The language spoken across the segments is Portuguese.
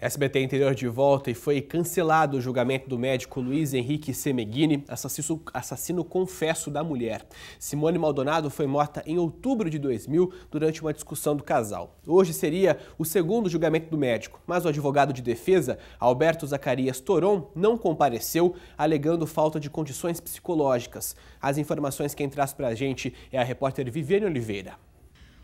SBT Interior de volta e foi cancelado o julgamento do médico Luiz Henrique Semeghini, assassino, assassino, confesso da mulher. Simone Maldonado foi morta em outubro de 2000 durante uma discussão do casal. Hoje seria o segundo julgamento do médico, mas o advogado de defesa, Alberto Zacarias Toron, não compareceu, alegando falta de condições psicológicas. As informações que traz para a gente é a repórter Viviane Oliveira.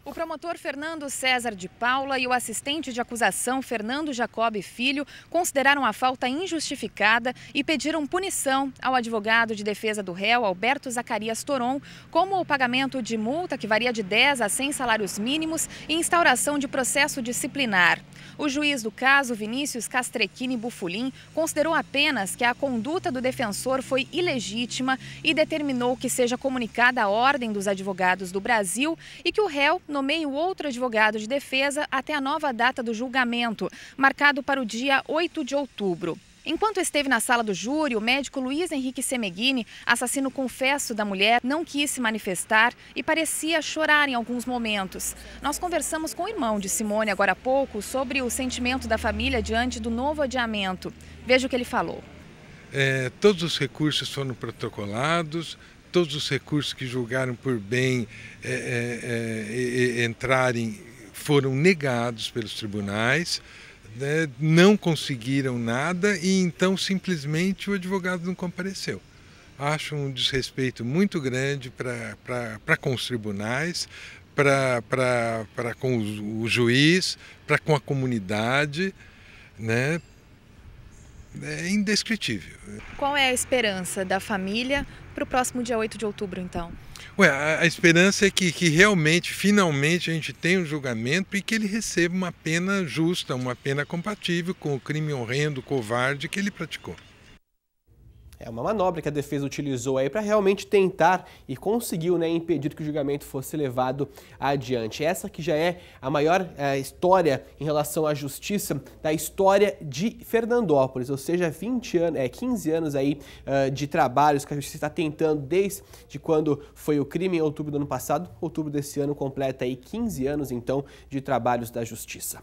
O promotor Fernando César de Paula e o assistente de acusação Fernando Jacob Filho consideraram a falta injustificada e pediram punição ao advogado de defesa do réu Alberto Zacarias Toron, como o pagamento de multa que varia de 10 a 100 salários mínimos e instauração de processo disciplinar. O juiz do caso, Vinícius Castrequini Bufulim, considerou apenas que a conduta do defensor foi ilegítima e determinou que seja comunicada a ordem dos advogados do Brasil e que o réu nomeie outro advogado de defesa até a nova data do julgamento, marcado para o dia 8 de outubro. Enquanto esteve na sala do júri, o médico Luiz Henrique Semeghini, assassino confesso da mulher, não quis se manifestar e parecia chorar em alguns momentos. Nós conversamos com o irmão de Simone agora há pouco sobre o sentimento da família diante do novo adiamento. Veja o que ele falou. É, todos os recursos foram protocolados, todos os recursos que julgaram por bem é, é, é, entrarem foram negados pelos tribunais, né, não conseguiram nada e então simplesmente o advogado não compareceu. Acho um desrespeito muito grande para com os tribunais, para com o juiz, para com a comunidade, né, é indescritível. Qual é a esperança da família para o próximo dia 8 de outubro, então? Ué, a, a esperança é que, que, realmente, finalmente, a gente tenha um julgamento e que ele receba uma pena justa, uma pena compatível com o crime horrendo, covarde que ele praticou. É uma manobra que a defesa utilizou aí para realmente tentar e conseguiu né, impedir que o julgamento fosse levado adiante. Essa que já é a maior é, história em relação à justiça da história de Fernandópolis, ou seja, 20 anos, é, 15 anos aí uh, de trabalhos que a justiça está tentando desde de quando foi o crime em outubro do ano passado, outubro desse ano completa aí 15 anos então de trabalhos da justiça.